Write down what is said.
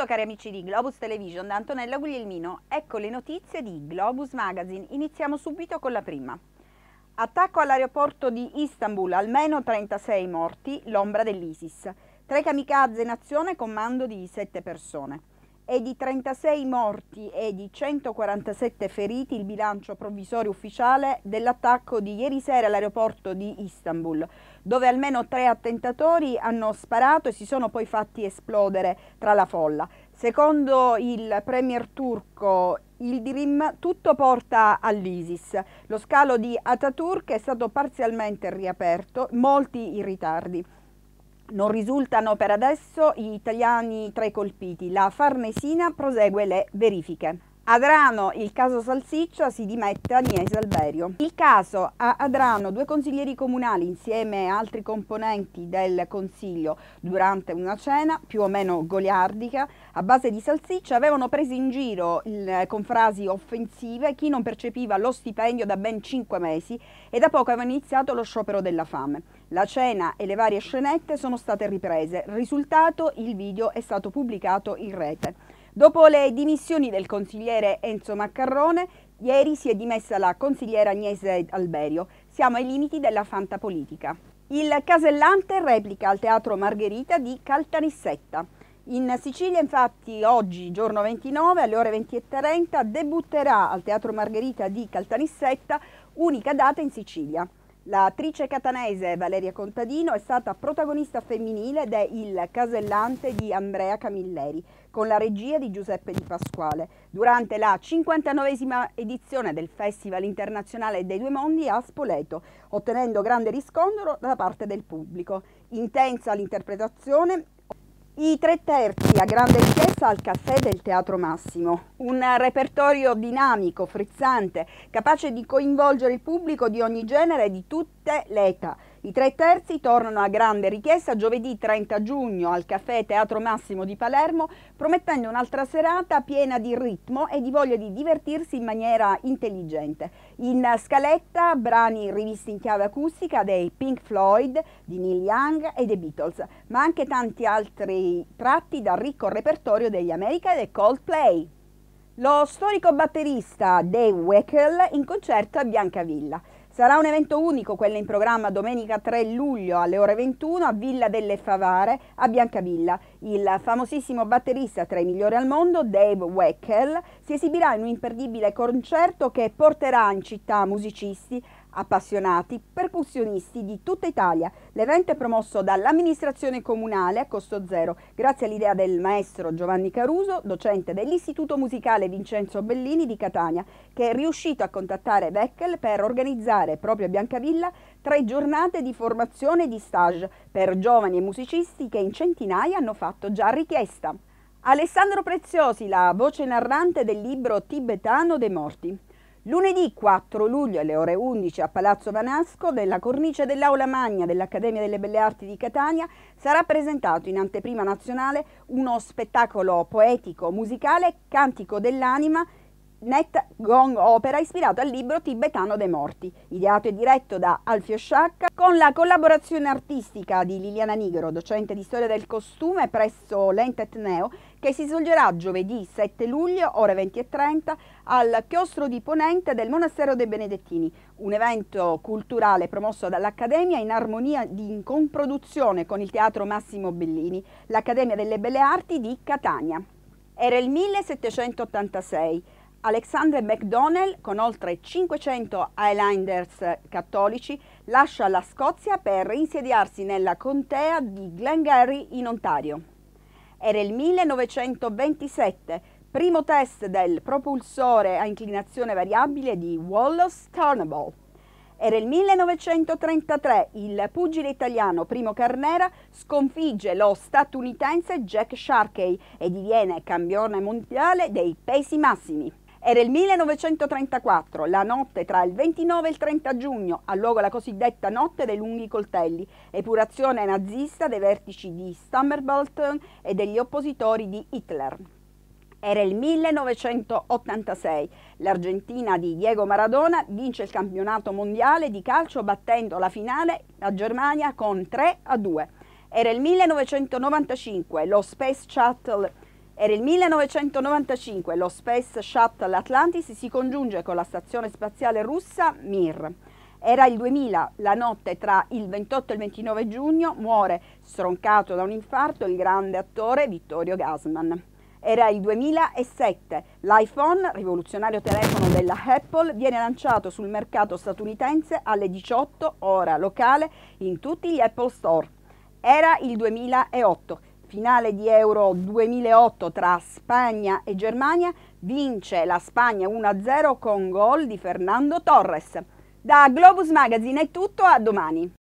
Benvenuto cari amici di Globus Television da Antonella Guglielmino. Ecco le notizie di Globus Magazine. Iniziamo subito con la prima. Attacco all'aeroporto di Istanbul, almeno 36 morti, l'ombra dell'ISIS. Tre kamikaze in azione, comando di 7 persone e di 36 morti e di 147 feriti il bilancio provvisorio ufficiale dell'attacco di ieri sera all'aeroporto di Istanbul, dove almeno tre attentatori hanno sparato e si sono poi fatti esplodere tra la folla. Secondo il premier turco Ildirim tutto porta all'ISIS. Lo scalo di Atatürk è stato parzialmente riaperto, molti in ritardi. Non risultano per adesso gli italiani tra i colpiti. La Farnesina prosegue le verifiche. Adrano, il caso Salsiccia, si dimette Agnese Alberio. Il caso a Adrano, due consiglieri comunali insieme a altri componenti del consiglio durante una cena più o meno goliardica a base di salsiccia avevano preso in giro il, con frasi offensive chi non percepiva lo stipendio da ben cinque mesi e da poco aveva iniziato lo sciopero della fame. La cena e le varie scenette sono state riprese. Risultato, il video è stato pubblicato in rete. Dopo le dimissioni del consigliere Enzo Maccarrone, ieri si è dimessa la consigliera Agnese Alberio. Siamo ai limiti della fantapolitica. Il Casellante replica al Teatro Margherita di Caltanissetta. In Sicilia infatti oggi, giorno 29, alle ore 20.30, debutterà al Teatro Margherita di Caltanissetta, unica data in Sicilia. L'attrice catanese Valeria Contadino è stata protagonista femminile de Il Casellante di Andrea Camilleri, con la regia di Giuseppe Di Pasquale. Durante la 59esima edizione del Festival Internazionale dei Due Mondi a Spoleto, ottenendo grande riscontro da parte del pubblico. Intensa l'interpretazione i tre terzi a grande richiesta al caffè del Teatro Massimo, un repertorio dinamico, frizzante, capace di coinvolgere il pubblico di ogni genere e di tutte le età. I tre terzi tornano a grande richiesta giovedì 30 giugno al caffè Teatro Massimo di Palermo, promettendo un'altra serata piena di ritmo e di voglia di divertirsi in maniera intelligente. In scaletta brani rivisti in chiave acustica dei Pink Floyd, di Neil Young e dei Beatles, ma anche tanti altri tratti dal ricco repertorio degli America e del Coldplay. Lo storico batterista Dave Weckel in concerto a Biancavilla. Sarà un evento unico quello in programma domenica 3 luglio alle ore 21 a Villa delle Favare a Biancavilla. Il famosissimo batterista tra i migliori al mondo, Dave Weckel, si esibirà in un imperdibile concerto che porterà in città musicisti appassionati, percussionisti di tutta Italia. L'evento è promosso dall'amministrazione comunale a costo zero, grazie all'idea del maestro Giovanni Caruso, docente dell'Istituto Musicale Vincenzo Bellini di Catania, che è riuscito a contattare Beckel per organizzare proprio a Biancavilla tre giornate di formazione e di stage per giovani e musicisti che in centinaia hanno fatto già richiesta. Alessandro Preziosi, la voce narrante del libro Tibetano dei morti. Lunedì 4 luglio alle ore 11 a Palazzo Vanasco, nella cornice dell'Aula Magna dell'Accademia delle Belle Arti di Catania, sarà presentato in anteprima nazionale uno spettacolo poetico musicale Cantico dell'anima Net Gong Opera ispirato al libro tibetano dei morti, ideato e diretto da Alfio Sciacca, con la collaborazione artistica di Liliana Nigro, docente di storia del costume presso l'ente Etneo, che si svolgerà giovedì 7 luglio, ore 20.30, al chiostro di Ponente del Monastero dei Benedettini, un evento culturale promosso dall'Accademia in armonia di in comproduzione con il Teatro Massimo Bellini, l'Accademia delle Belle Arti di Catania. Era il 1786. Alexandre McDonnell, con oltre 500 Highlanders cattolici, lascia la Scozia per insediarsi nella contea di Glengarry in Ontario. Era il 1927, primo test del propulsore a inclinazione variabile di Wallace Turnbull. Era il 1933, il pugile italiano Primo Carnera sconfigge lo statunitense Jack Sharkey e diviene campione mondiale dei pesi massimi. Era il 1934, la notte tra il 29 e il 30 giugno, ha luogo la cosiddetta notte dei lunghi coltelli, epurazione nazista dei vertici di Stammerbalten e degli oppositori di Hitler. Era il 1986. L'Argentina di Diego Maradona vince il campionato mondiale di calcio battendo la finale la Germania con 3 a 2. Era il 1995. Lo Space Shuttle era il 1995, lo Space Shuttle Atlantis si congiunge con la stazione spaziale russa Mir. Era il 2000, la notte tra il 28 e il 29 giugno muore, stroncato da un infarto, il grande attore Vittorio Gassman. Era il 2007, l'iPhone, rivoluzionario telefono della Apple, viene lanciato sul mercato statunitense alle 18 ora locale in tutti gli Apple Store. Era il 2008, finale di Euro 2008 tra Spagna e Germania, vince la Spagna 1-0 con gol di Fernando Torres. Da Globus Magazine è tutto, a domani.